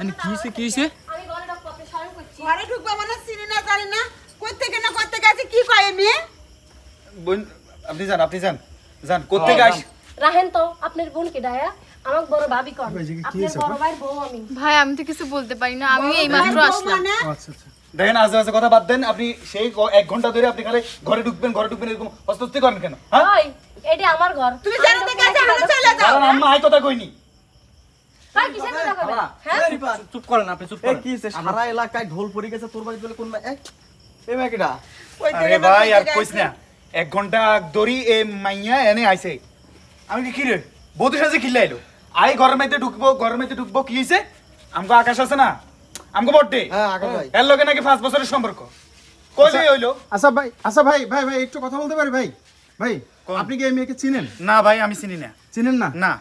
এখানে আপনি কথা বাদ দেন আপনি সেই এক ঘন্টা ধরে আপনি খালি ঘরে ঢুকবেন ঘরে ঢুকবেন এরকম হস্তস্থি করেন কেন এটি হ্যাঁ? এটা আমার ঘর তুমি কথা কইনি হ্যাঁ, হ্যাঁ? আপনি কি এক ঘন্টা এ মাইয়া এনে আইছে আমি ঢুকবো আকাশ আছে না হ্যাঁ, লগে নাকি সম্পর্ক আচ্ছা, হইলো আচ্ছা ভাই আচ্ছা ভাই ভাই ভাই একটু কথা বলতে পারি ভাই ভাই আপনি কি মেয়েকে চিনেন না ভাই আমি চিনি না চিনেন না না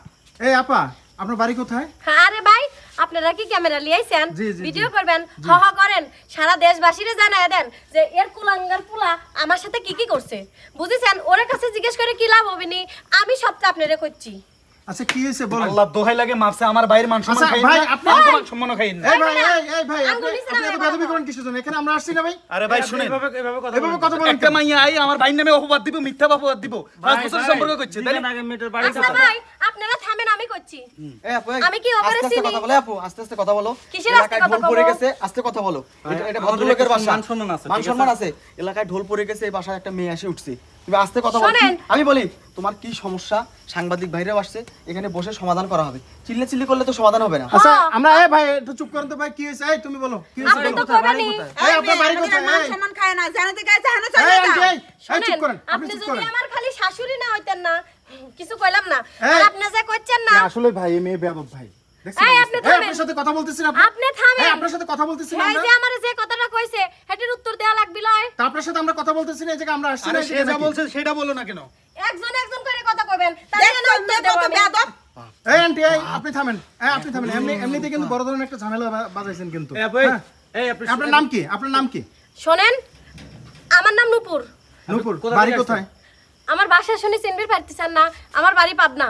এ আপা আপনার বাড়ি কোথায় হ্যাঁ, আরে ভাই আপনারা কি ক্যামেরা নিয়ে আইছেন ভিডিও করবেন হ হ হ্যাঁ, হ্যাঁ, করেন সারা দেশবাসীরে জানায় দেন যে এর কুলাঙ্গার পুলা আমার সাথে কি কি করছে বুঝেছেন ওর কাছে জিজ্ঞেস করে কি লাভ হবে নি আমি সবটা আপনারে করছি আচ্ছা কি হয়েছে বল আল্লাহ দোহাই লাগে আচ্ছা, আমার মান সম্মান খাই ভাই আপনি আমার সম্মান খাই না এই ভাই এই ভাই আপনি এত করেন কিসের জন্য এখানে আমরা আসছি না ভাই আরে ভাই আচ্ছা, শুনেন এভাবে এভাবে কথা এভাবে কথা বলেন একটা মাইয়া আই আমার ভাইয়ের নামে অপবাদ দিব মিথ্যা অপবাদ দিব পাঁচ আচ্ছা, বছর সম্পর্ক করছে তাই না বাড়ি ভাই আপনারা থামেন আমি করছি এই আপু আমি কি কথা বলে আপু আস্তে আস্তে কথা বলো কিসের আস্তে কথা বলো পড়ে গেছে আস্তে কথা বলো এটা ভদ্রলোকের বাসা মান সম্মান আছে মান সম্মান আছে এলাকায় ঢোল পড়ে গেছে এই বাসায় একটা মেয়ে এসে উঠছে তুমি আস্তে কথা বলো আমি বলি তোমার কি সমস্যা সাংবাদিক ভাইরাও আসছে এখানে বসে সমাধান করা হবে চিল্লে চিল্লি করলে তো সমাধান হবে না হ্যাঁ। আচ্ছা হ্যাঁ। আমরা এ ভাই একটু চুপ করেন তো ভাই কি হইছে এই তুমি বলো কি হইছে আপনি বলো তো করেনি এই, আপনি বাড়ি কোথায়? মানে এই, মান সম্মান খায় না জানতে গায় জানো চলে যা এই, এই, চুপ শোনেন, করেন আপনি চুপ যদি করেন আমার খালি শাশুড়ি না হইতেন না কিছু কইলাম না আর আপনি যা কইছেন না আসলে ভাই এই মেয়ে বেয়াদব ভাই এই, আপনি থামেন। আপনার সাথে কথা বলতেছেন আপনি? আপনি থামেন। আপনার সাথে কথা বলতেছেন এই যে আমারে যে কথাটা কইছে হেটির উত্তর দেয়া লাগবিল আপনার সাথে আমরা কথা বলতেছি না এই জায়গায় আমরা আসছি না সে যা বলছে সেটা বলো না কেন একজন একজন করে কথা কইবেন তাহলে না উত্তর দেব বেয়াদব এই আন্টি এই আপনি থামেন এই আপনি থামেন এমনি এমনিতে কিন্তু বড় ধরনের একটা ঝামেলা বাজাইছেন কিন্তু হ্যাঁ? এই ভাই এই আপনার নাম কি আপনার নাম কি শুনেন আমার নাম নূপুর নূপুর বাড়ি কোথায় আমার বাসা শুনে চিনবে পারতেছেন না আমার বাড়ি পাবনা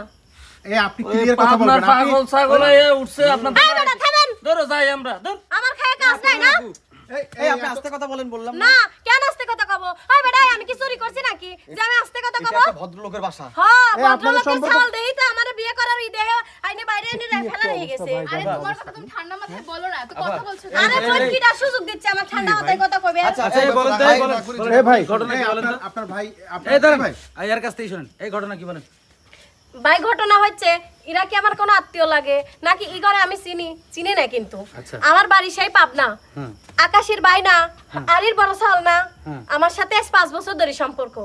এ আপনি ক্লিয়ার কথা বলবেন আপনি পাগল ছাগল এ উঠছে আপনার এই বেটা থামেন ধরো যাই আমরা ধর আমার খায় কাজ নাই না এই আপনি আস্তে কথা বলেন বললাম না কেন আস্তে কথা কব ওই বেটা আমি কি চুরি করছি নাকি যে আমি আস্তে কথা কব এটা ভদ্রলোকের হ্যাঁ ভদ্রলোকের দেই তো আমারে বিয়ে করার ই আইনে বাইরে এনে ফেলা হয়ে গেছে আরে তোমার কথা তুমি ঠান্ডা মাথায় বলো না তো কথা বলছো আরে সুযোগ দিচ্ছে আমার ঠান্ডা মাথায় কথা কবে আচ্ছা, আচ্ছা এই বলেন তো বলেন এই ভাই ঘটনা কি বলেন আপনার ভাই আপনার এই ভাই শুনেন এই ঘটনা কি বলেন বাই ঘটনা হচ্ছে এরা কি আমার কোনো আত্মীয় লাগে নাকি ই করে আমি চিনি চিনি না কিন্তু আচ্ছা। আমার বাড়ি সেই পাবনা আকাশের বাই না আরির বড় সাল না আমার সাথে পাঁচ বছর ধরে সম্পর্ক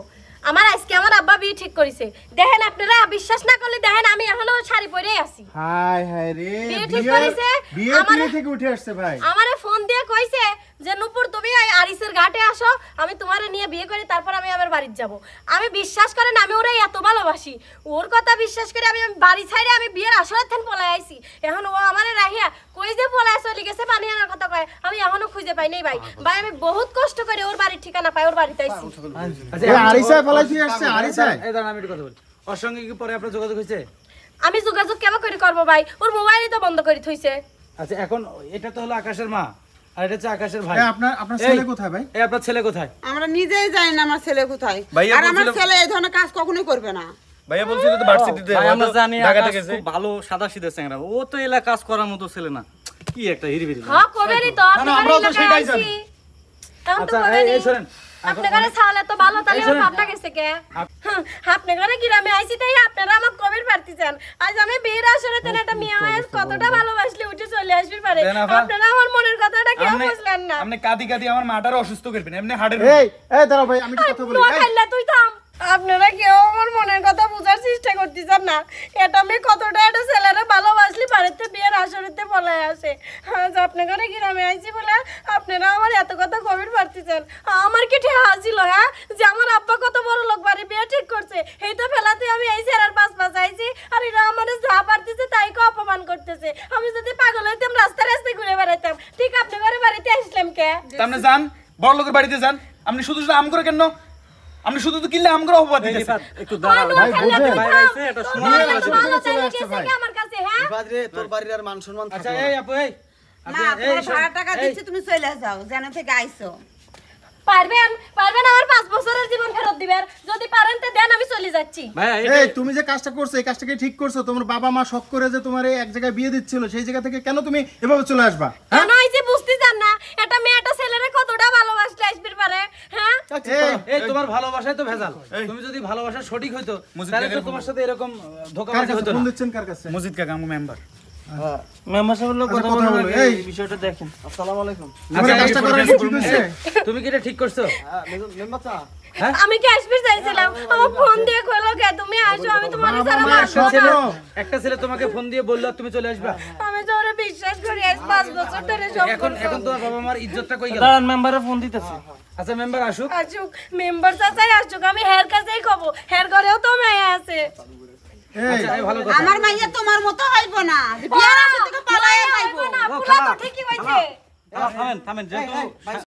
আমার আজকে আমার আব্বা বিয়ে ঠিক করেছে দেখেন আপনারা বিশ্বাস না করলে দেখেন আমি এখনো শাড়ি পরে আছি হাই হাই রে বিয়ে ঠিক করেছে বিয়ে বিয়ে থেকে উঠে আসছে ভাই আমার ফোন দিয়ে কইছে যে নূপুর তুমি আরিসের ঘাটে আসো আমি তোমারে নিয়ে বিয়ে করি তারপর আমি আমার বাড়ি যাব আমি বিশ্বাস করেন আমি ওরাই এত ভালোবাসি ওর কথা বিশ্বাস করে আমি বাড়ি ছাইরে আমি বিয়ের আসরের থেন পলাই আইছি এখন ও আমারে রাহিয়া কই যে পলাই চলে গেছে পানি আনার কথা কয় আমি এখনো খুঁজে পাই নাই ভাই ভাই আমি বহুত কষ্ট করে ওর বাড়ির ঠিকানা পাই ওর বাড়িতে আইছি আচ্ছা, আচ্ছা আরিসা আচ্ছা, আমি যোগাযোগ হয়েছে করে করব ভাই ওর মোবাইলই তো বন্ধ করে থইছে আচ্ছা এখন এটা তো হলো আকাশের মা আর এটা আকাশের ভাই আপনার আপনার ছেলে কোথায় ভাই এই আপনার ছেলে কোথায় আমরা নিজেই জানি না আমার ছেলে কোথায় আর আমার ছেলে এই ধরনের কাজ কখনো করবে না ভাইয়া ভালো সাদা সিধা চ্যাংরা ও তো এলা কাজ করার মতো ছেলে না আপনার সালা তো ভালো তাহলে কে গ্রামে আইছি তাই আপনারা কবির আজ আমি বিয়ের আসরে তেন একটা মেয়ে কতটা ভালোবাসলে উঠে চলে আসবে পারে আপনারা আমার মনের কথাটা কেউ বুঝলেন না আপনি কাঁদি কাঁদি আমার মাটার অসুস্থ করবেন এমনি হাড়ের এই এই ভাই আমি কথা বলি তুই তো আপনারা কেউ আমার মনের কথা বোঝার চেষ্টা করতেছেন না এটা আমি কতটা একটা ছেলেরা ভালোবাসলি বাড়িতে বিয়ের আসরেতে পলায় আসে আজ আপনাদের গ্রামে আইছি বলে আপনারা আমার এত কথা গভীর পারতেছেন আমার কি ঠিক হাসিল হ্যাঁ যে আমার আব্বা কত বড় লোক বাড়ি বিয়ে ঠিক করছে এই তো ফেলাতে আমি এই ছেলের পাঁচ পাশ আইছি আর এরা আমার যা পারতেছে তাইকে অপমান করতেছে আমি যদি পাগল হইতাম রাস্তায় রাস্তায় ঘুরে বেড়াইতাম ঠিক আপনাদের বাড়িতে আসলাম কে আপনি মানে যান বড় লোকের বাড়িতে যান আপনি শুধু শুধু আম করে কেন আমি শুধু তো কিনলে আমগ্রহ অপবাদ দিতে একটু দাঁড়া ভাই বুঝে ভাই আইছে এটা শুনে আমার কাছে হ্যাঁ বিবাদ রে তোর বাড়ির আর মান সম্মান আচ্ছা এই আপু এই না তোমার টাকা দিচ্ছি তুমি চলে যাও জানা থেকে আইছো যে কাজটা করছো কাজটাকে ঠিক করছো তোমার বাবা মা শক করে যে তোমার এক জায়গায় বিয়ে দিচ্ছিল সেই জায়গা থেকে কেন তুমি এভাবে চলে আসবা হ্যাঁ? কেন যে বুঝতে জান না এটা মেয়েটা এই তোমার ভালোবাসায় তো তুমি যদি ভালোবাসা সঠিক হইতো তোমার সাথে এরকম ধোকা মজিদ কাকা মেম্বার আচ্ছা। আচ্ছা, আচ্ছা, তুমি কি ঠিক করছো হ্যাঁ, হ্যাঁ? আমি কি আসবে চাইছিলাম হ্যাঁ, আমার ফোন দিয়ে কে তুমি আসো আমি তোমার সারা একটা ছেলে তোমাকে ফোন দিয়ে বললো তুমি চলে আসবে আমি তো ওরে বিশ্বাস করি আজ বছর ধরে সব এখন এখন তোমার বাবা ইজ্জতটা কই গেল দাঁড়ান মেম্বারে ফোন দিতেছে আচ্ছা মেম্বার আসুক আসুক মেম্বার চাচাই আসুক আমি হের কাছেই কব হের ঘরেও তো মেয়ে আছে আচ্ছা, আমার মাইয়া তোমার মতো হইব না বিয়ার আসে থেকে পালায়ে যাইব না পোলা তো ঠিকই হইছে থামেন থামেন যেহেতু